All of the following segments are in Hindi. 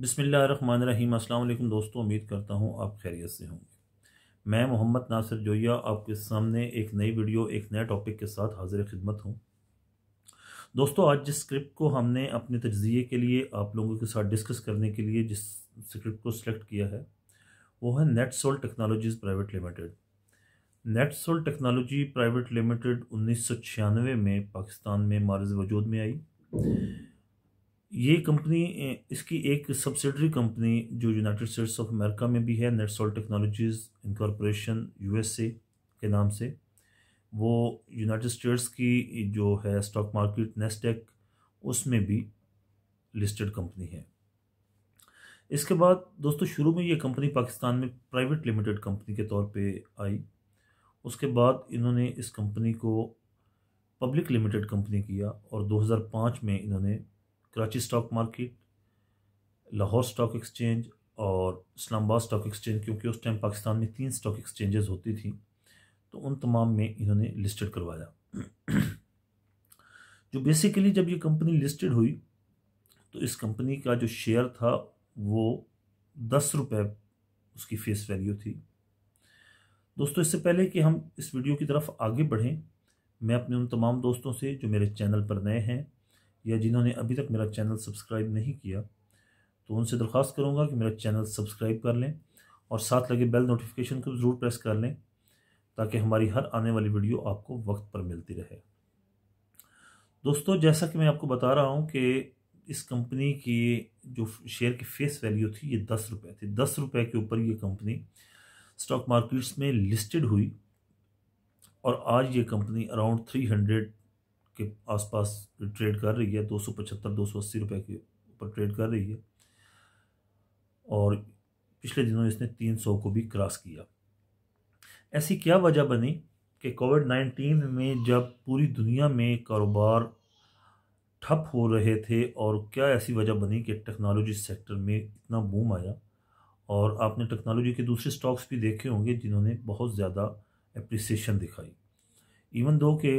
बिसमीम अल्लाम दोस्तों उम्मीद करता हूँ आप खैरियत से होंगे मैं मोहम्मद नासिर जोया आपके सामने एक नई वीडियो एक नए टॉपिक के साथ हाजिर खिदमत हूँ दोस्तों आज जिस स्क्रिप्ट को हमने अपने तजिए के लिए आप लोगों के साथ डिस्कस करने के लिए जिस स्क्रिप्ट को सिलेक्ट किया है वो है Net Sol technologies private limited Net Sol technology private limited उन्नीस में पाकिस्तान में मारज़ वजूद में आई ये कंपनी इसकी एक सब्सिडरी कंपनी जो यूनाइटेड स्टेट्स ऑफ अमेरिका में भी है नेटसॉल टेक्नोलॉजीज़ इंकॉर्पोरेशन यूएसए के नाम से वो यूनाइटेड स्टेट्स की जो है स्टॉक मार्केट नेस्टेक उसमें भी लिस्टेड कंपनी है इसके बाद दोस्तों शुरू में ये कंपनी पाकिस्तान में प्राइवेट लिमिटेड कंपनी के तौर पे आई उसके बाद इन्होंने इस कंपनी को पब्लिक लिमिटेड कंपनी किया और 2005 में इन्होंने Karachi stock market Lahore stock exchange और इस्लामाबाद स्टॉक एक्सचेंज क्योंकि उस टाइम पाकिस्तान में तीन स्टॉक एक्सचेंजेस होती थी तो उन तमाम में इन्होंने लिस्टेड करवाया जो बेसिकली जब ये कंपनी लिस्टेड हुई तो इस कंपनी का जो शेयर था वो दस रुपये उसकी फेस वैल्यू थी दोस्तों इससे पहले कि हम इस वीडियो की तरफ आगे बढ़ें मैं अपने उन तमाम दोस्तों से जो मेरे चैनल पर नए हैं या जिन्होंने अभी तक मेरा चैनल सब्सक्राइब नहीं किया तो उनसे दरख्वास्त करूँगा कि मेरा चैनल सब्सक्राइब कर लें और साथ लगे बेल नोटिफिकेशन को ज़रूर प्रेस कर लें ताकि हमारी हर आने वाली वीडियो आपको वक्त पर मिलती रहे दोस्तों जैसा कि मैं आपको बता रहा हूँ कि इस कंपनी की जो शेयर की फेस वैल्यू थी ये दस रुपये थी दस रुपये के ऊपर ये कंपनी स्टॉक मार्केट्स में लिस्टेड हुई और आज ये कंपनी अराउंड थ्री हंड्रेड के आसपास ट्रेड कर रही है दो सौ पचहत्तर दो सौ अस्सी रुपये के ऊपर ट्रेड कर रही है और पिछले दिनों इसने तीन सौ को भी क्रॉस किया ऐसी क्या वजह बनी कि कोविड नाइन्टीन में जब पूरी दुनिया में कारोबार ठप हो रहे थे और क्या ऐसी वजह बनी कि टेक्नोलॉजी सेक्टर में इतना बूम आया और आपने टेक्नोलॉजी के दूसरे स्टॉक्स भी देखे होंगे जिन्होंने बहुत ज़्यादा अप्रिसिएशन दिखाई इवन दो के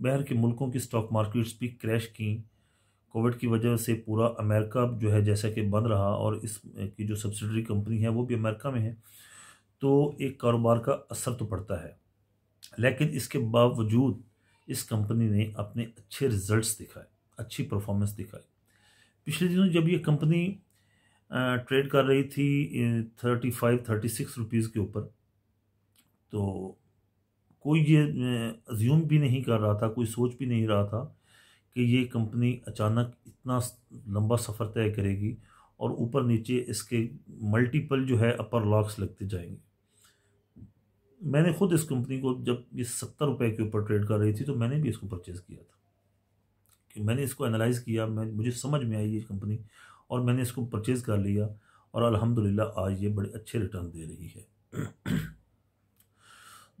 बाहर के मुल्कों की स्टॉक मार्केट्स भी क्रैश की कोविड की वजह से पूरा अमेरिका जो है जैसा कि बंद रहा और इस की जो सब्सिडरी कंपनी है वो भी अमेरिका में है तो एक कारोबार का असर तो पड़ता है लेकिन इसके बावजूद इस कंपनी ने अपने अच्छे रिजल्ट्स दिखाए अच्छी परफॉर्मेंस दिखाई पिछले दिनों जब ये कंपनी ट्रेड कर रही थी thirty five thirty six rupees के ऊपर तो कोई ये अज्यूम भी नहीं कर रहा था कोई सोच भी नहीं रहा था कि ये कंपनी अचानक इतना लंबा सफ़र तय करेगी और ऊपर नीचे इसके मल्टीपल जो है अपर लॉक्स लगते जाएंगे मैंने खुद इस कंपनी को जब ये सत्तर रुपये के ऊपर ट्रेड कर रही थी तो मैंने भी इसको परचेज़ किया था कि मैंने इसको एनालाइज़ किया मैं मुझे समझ में आई ये कंपनी और मैंने इसको परचेज़ कर लिया और अल्हम्दुलिल्लाह आज ये बड़े अच्छे रिटर्न दे रही है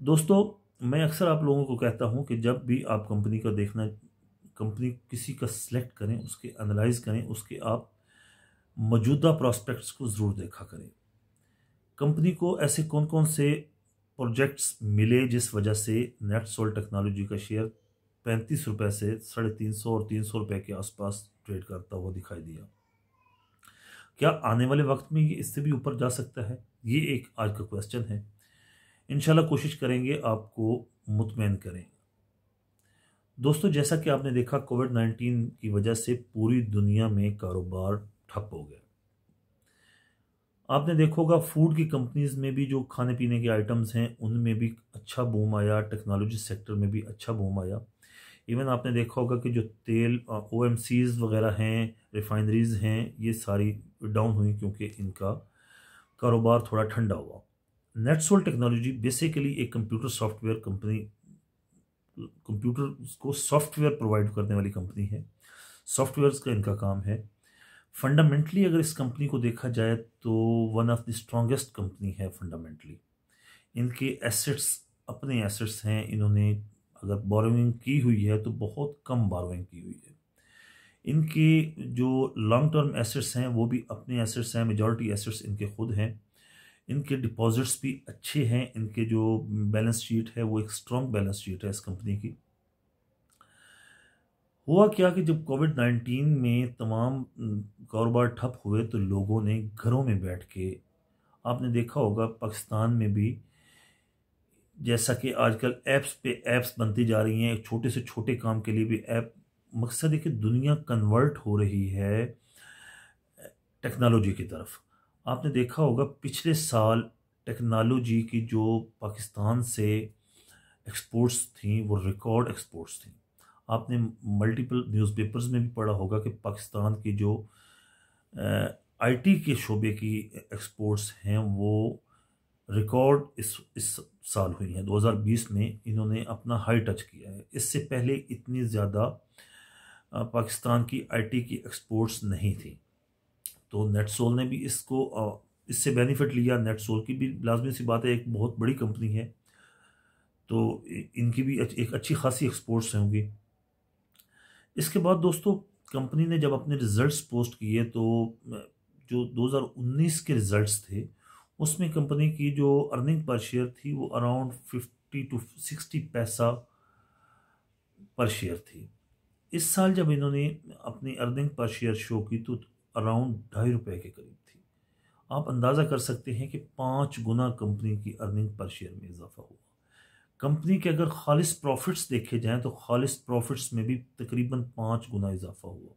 दोस्तों मैं अक्सर आप लोगों को कहता हूँ कि जब भी आप कंपनी का देखना कंपनी किसी का सिलेक्ट करें उसके एनालाइज करें उसके आप मौजूदा प्रॉस्पेक्ट्स को ज़रूर देखा करें कंपनी को ऐसे कौन कौन से प्रोजेक्ट्स मिले जिस वजह से नेट सोल टेक्नोलॉजी का शेयर पैंतीस रुपए से साढ़े तीन सौ और तीन सौ रुपये के आसपास ट्रेड करता हुआ दिखाई दिया क्या आने वाले वक्त में ये इससे भी ऊपर जा सकता है ये एक आज का क्वेश्चन है इन कोशिश करेंगे आपको मुतमैन करें दोस्तों जैसा कि आपने देखा कोविड नाइन्टीन की वजह से पूरी दुनिया में कारोबार ठप हो गया आपने होगा फूड की कंपनीज में भी जो खाने पीने के आइटम्स हैं उनमें भी अच्छा बूम आया टेक्नोलॉजी सेक्टर में भी अच्छा बूम आया इवन आपने देखा होगा कि जो तेल ओ एम सीज़ वगैरह हैं रिफाइनरीज़ हैं ये सारी डाउन हुई क्योंकि इनका कारोबार थोड़ा ठंडा हुआ नेटसोल टेक्नोलॉजी बेसिकली एक कंप्यूटर सॉफ्टवेयर कंपनी कंप्यूटर को सॉफ्टवेयर प्रोवाइड करने वाली कंपनी है सॉफ्टवेयर का इनका काम है फंडामेंटली अगर इस कंपनी को देखा जाए तो one of the strongest company है फंडामेंटली इनके एसेट्स अपने एसेट्स हैं इन्होंने अगर बोरोइंग की हुई है तो बहुत कम बोरोइंग की हुई है इनके जो लॉन्ग टर्म एसेट्स हैं वो भी अपने एसेट्स हैं मेजॉरिटी एसेट्स इनके खुद हैं इनके डिपॉजिट्स भी अच्छे हैं इनके जो बैलेंस शीट है वो एक स्ट्रॉन्ग बैलेंस शीट है इस कंपनी की हुआ क्या कि जब कोविड नाइन्टीन में तमाम कारोबार ठप हुए तो लोगों ने घरों में बैठ के आपने देखा होगा पाकिस्तान में भी जैसा कि आजकल ऐप्स पे ऐप्स बनती जा रही हैं छोटे से छोटे काम के लिए भी ऐप मकसद है कि दुनिया कन्वर्ट हो रही है टेक्नोलॉजी की तरफ आपने देखा होगा पिछले साल टेक्नोलॉजी की जो पाकिस्तान से एक्सपोर्ट्स थी वो रिकॉर्ड एक्सपोर्ट्स थी आपने मल्टीपल न्यूज़पेपर्स में भी पढ़ा होगा कि पाकिस्तान की जो आईटी के शोबे की एक्सपोर्ट्स हैं वो रिकॉर्ड इस इस साल हुई हैं 2020 में इन्होंने अपना हाई टच किया है इससे पहले इतनी ज़्यादा पाकिस्तान की आईटी की एक्सपोर्ट्स नहीं थी तो नेटसोल ने भी इसको इससे बेनिफिट लिया नेटसोल की भी लाजमी सी बात है एक बहुत बड़ी कंपनी है तो इनकी भी एक अच्छी खासी एक्सपोर्ट्स होंगी इसके बाद दोस्तों कंपनी ने जब अपने रिज़ल्ट्स पोस्ट किए तो जो 2019 के रिज़ल्ट्स थे उसमें कंपनी की जो अर्निंग पर शेयर थी वो अराउंड 50 टू 60 पैसा पर शेयर थी इस साल जब इन्होंने अपनी अर्निंग पर शेयर शो की तो अराउंड ढाई रुपये के करीब थी आप अंदाज़ा कर सकते हैं कि पाँच गुना कंपनी की अर्निंग पर शेयर में इजाफा हुआ कंपनी के अगर खालिस प्रॉफिट्स देखे जाएं तो खालिस प्रॉफिट्स में भी तकरीबन पाँच गुना इजाफा हुआ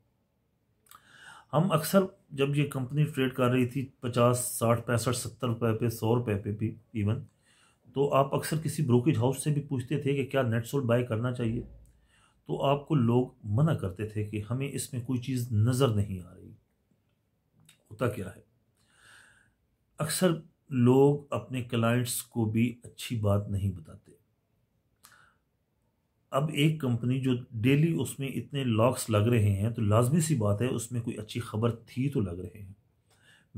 हम अक्सर जब ये कंपनी ट्रेड कर रही थी पचास साठ पैंसठ सत्तर रुपये पे सौ रुपये पे भी इवन तो आप अक्सर किसी ब्रोकेज हाउस से भी पूछते थे कि क्या नेट सोल्ड बाय करना चाहिए तो आपको लोग मना करते थे कि हमें इसमें कोई चीज़ नज़र नहीं आ रही होता क्या है अक्सर लोग अपने क्लाइंट्स को भी अच्छी बात नहीं बताते अब एक कंपनी जो डेली उसमें इतने लॉक्स लग रहे हैं तो लाजमी सी बात है उसमें कोई अच्छी खबर थी तो लग रहे हैं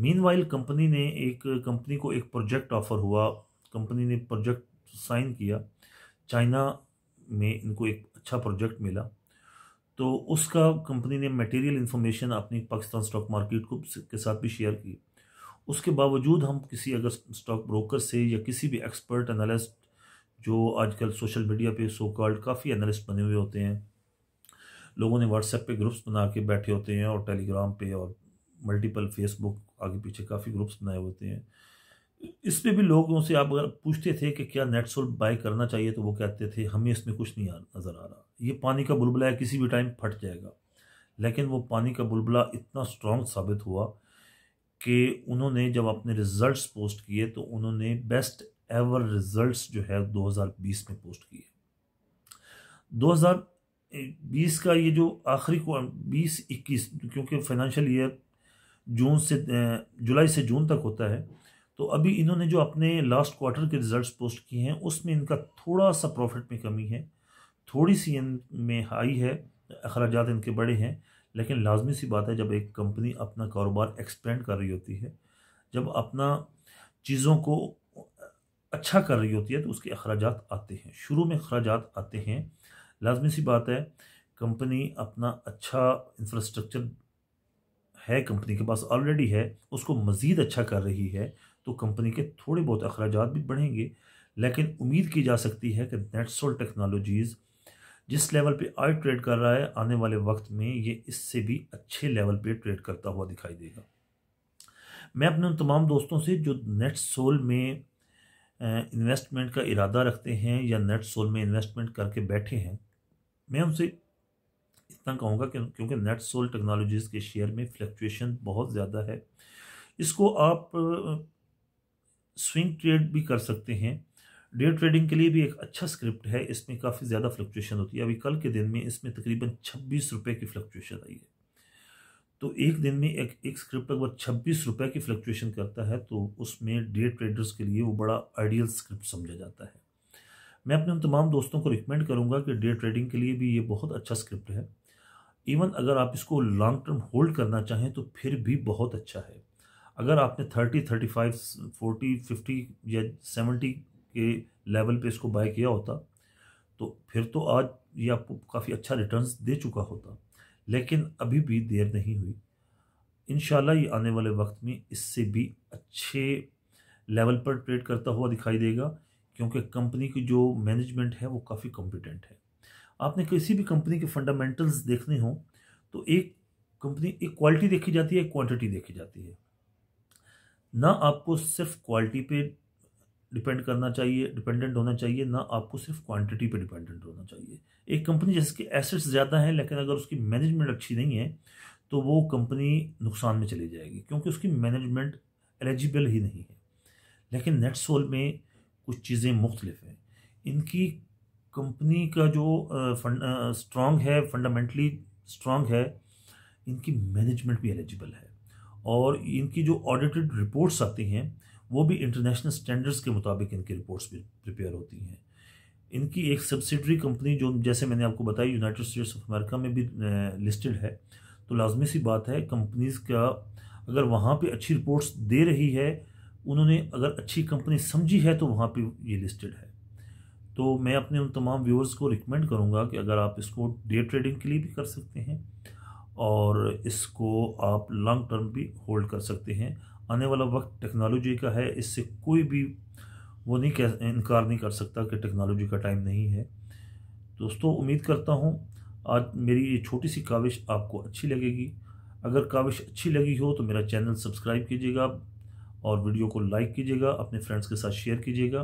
मीन कंपनी ने एक कंपनी को एक प्रोजेक्ट ऑफ़र हुआ कंपनी ने प्रोजेक्ट साइन किया चाइना में इनको एक अच्छा प्रोजेक्ट मिला तो उसका कंपनी ने मटेरियल इन्फॉर्मेशन अपनी पाकिस्तान स्टॉक मार्केट को के साथ भी शेयर की उसके बावजूद हम किसी अगर स्टॉक ब्रोकर से या किसी भी एक्सपर्ट एनालिस्ट जो आजकल सोशल मीडिया पे सो कॉल्ड काफ़ी एनालिस्ट बने हुए होते हैं लोगों ने व्हाट्सएप पे ग्रुप्स बना के बैठे होते हैं और टेलीग्राम पे और मल्टीपल फेसबुक आगे पीछे काफ़ी ग्रुप्स बनाए होते हैं इस पर भी लोगों से आप अगर पूछते थे कि क्या नेट सोल बाय करना चाहिए तो वो कहते थे हमें इसमें कुछ नहीं नज़र आ रहा ये पानी का बुलबुला है किसी भी टाइम फट जाएगा लेकिन वो पानी का बुलबुला इतना स्ट्रॉन्ग साबित हुआ कि उन्होंने जब अपने रिज़ल्ट्स पोस्ट किए तो उन्होंने बेस्ट एवर रिज़ल्ट्स जो है 2020 में पोस्ट किए 2020 का ये जो आखिरी बीस इक्कीस क्योंकि फाइनेंशियल ईयर जून से जुलाई से जून तक होता है तो अभी इन्होंने जो अपने लास्ट क्वार्टर के रिजल्ट्स पोस्ट किए हैं उसमें इनका थोड़ा सा प्रॉफिट में कमी है थोड़ी सी इन में हाई है अखराज इनके बड़े हैं लेकिन लाजमी सी बात है जब एक कंपनी अपना कारोबार एक्सपेंड कर रही होती है जब अपना चीज़ों को अच्छा कर रही होती है तो उसके अखराज आते हैं शुरू में अखराज आते हैं लाजमी सी बात है कंपनी अपना अच्छा इंफ्रास्ट्रक्चर है कंपनी के पास ऑलरेडी है उसको मज़ीद अच्छा कर रही है तो कंपनी के थोड़े बहुत अखराज भी बढ़ेंगे लेकिन उम्मीद की जा सकती है कि नेटसोल टेक्नोलॉजीज़ जिस लेवल पे आज ट्रेड कर रहा है आने वाले वक्त में ये इससे भी अच्छे लेवल पे ट्रेड करता हुआ दिखाई देगा मैं अपने उन तमाम दोस्तों से जो नेट सोल में इन्वेस्टमेंट का इरादा रखते हैं या नेट सोल में इन्वेस्टमेंट करके बैठे हैं मैं उनसे इतना कहूँगा कि क्योंकि नेट सोल टेक्नोलॉजीज़ के शेयर में फ्लक्चुएशन बहुत ज़्यादा है इसको आप स्विंग ट्रेड भी कर सकते हैं डे ट्रेडिंग के लिए भी एक अच्छा स्क्रिप्ट है इसमें काफ़ी ज़्यादा फ्लक्चुएशन होती है अभी कल के दिन में इसमें तकरीबन छब्बीस रुपये की फ्लक्चुएशन आई है तो एक दिन में एक एक स्क्रिप्ट अगर छब्बीस रुपये की फ्लक्चुएशन करता है तो उसमें डे ट्रेडर्स के लिए वो बड़ा आइडियल स्क्रिप्ट समझा जाता है मैं अपने उन तमाम दोस्तों को रिकमेंड करूँगा कि डे ट्रेडिंग के लिए भी ये बहुत अच्छा स्क्रिप्ट है इवन अगर आप इसको लॉन्ग टर्म होल्ड करना चाहें तो फिर भी बहुत अच्छा है अगर आपने thirty thirty five forty fifty या सेवेंटी के लेवल पे इसको बाय किया होता तो फिर तो आज ये आपको काफ़ी अच्छा रिटर्न्स दे चुका होता लेकिन अभी भी देर नहीं हुई इन ये आने वाले वक्त में इससे भी अच्छे लेवल पर ट्रेड करता हुआ दिखाई देगा क्योंकि कंपनी की जो मैनेजमेंट है वो काफ़ी कॉम्पिटेंट है आपने किसी भी कंपनी के फंडामेंटल्स देखने हों तो एक कंपनी एक क्वालिटी देखी जाती है एक क्वांटिटी देखी जाती है ना आपको सिर्फ क्वालिटी पे डिपेंड करना चाहिए डिपेंडेंट होना चाहिए ना आपको सिर्फ क्वांटिटी पे डिपेंडेंट होना चाहिए एक कंपनी जिसके एसेट्स ज़्यादा हैं लेकिन अगर उसकी मैनेजमेंट अच्छी नहीं है तो वो कंपनी नुकसान में चली जाएगी क्योंकि उसकी मैनेजमेंट एलिजिबल ही नहीं है लेकिन नेट सोल में कुछ चीज़ें मुख्तलिफ हैं इनकी कंपनी का जो स्ट्रॉन्ग है फंडामेंटली स्ट्रॉन्ग है इनकी मैनेजमेंट भी एलिजिबल है और इनकी जो ऑडिटेड रिपोर्ट्स आती हैं वो भी इंटरनेशनल स्टैंडर्ड्स के मुताबिक इनकी रिपोर्ट्स भी प्रिपेयर होती हैं इनकी एक सब्सिडरी कंपनी जो जैसे मैंने आपको बताया यूनाइटेड स्टेट्स ऑफ अमेरिका में भी लिस्टेड है तो लाजमी सी बात है कंपनीज़ का अगर वहाँ पे अच्छी रिपोर्ट्स दे रही है उन्होंने अगर अच्छी कंपनी समझी है तो वहाँ पे ये लिस्टेड है तो मैं अपने उन तमाम व्यूअर्स को रिकमेंड करूँगा कि अगर आप इसको डे ट्रेडिंग के लिए भी कर सकते हैं और इसको आप लॉन्ग टर्म भी होल्ड कर सकते हैं आने वाला वक्त टेक्नोलॉजी का है इससे कोई भी वो नहीं कह इनकार नहीं कर सकता कि टेक्नोलॉजी का टाइम नहीं है दोस्तों उम्मीद करता हूँ आज मेरी ये छोटी सी काविश आपको अच्छी लगेगी अगर काविश अच्छी लगी हो तो मेरा चैनल सब्सक्राइब कीजिएगा और वीडियो को लाइक कीजिएगा अपने फ्रेंड्स के साथ शेयर कीजिएगा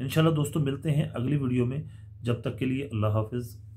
इन दोस्तों मिलते हैं अगली वीडियो में जब तक के लिए अल्लाह हाफिज़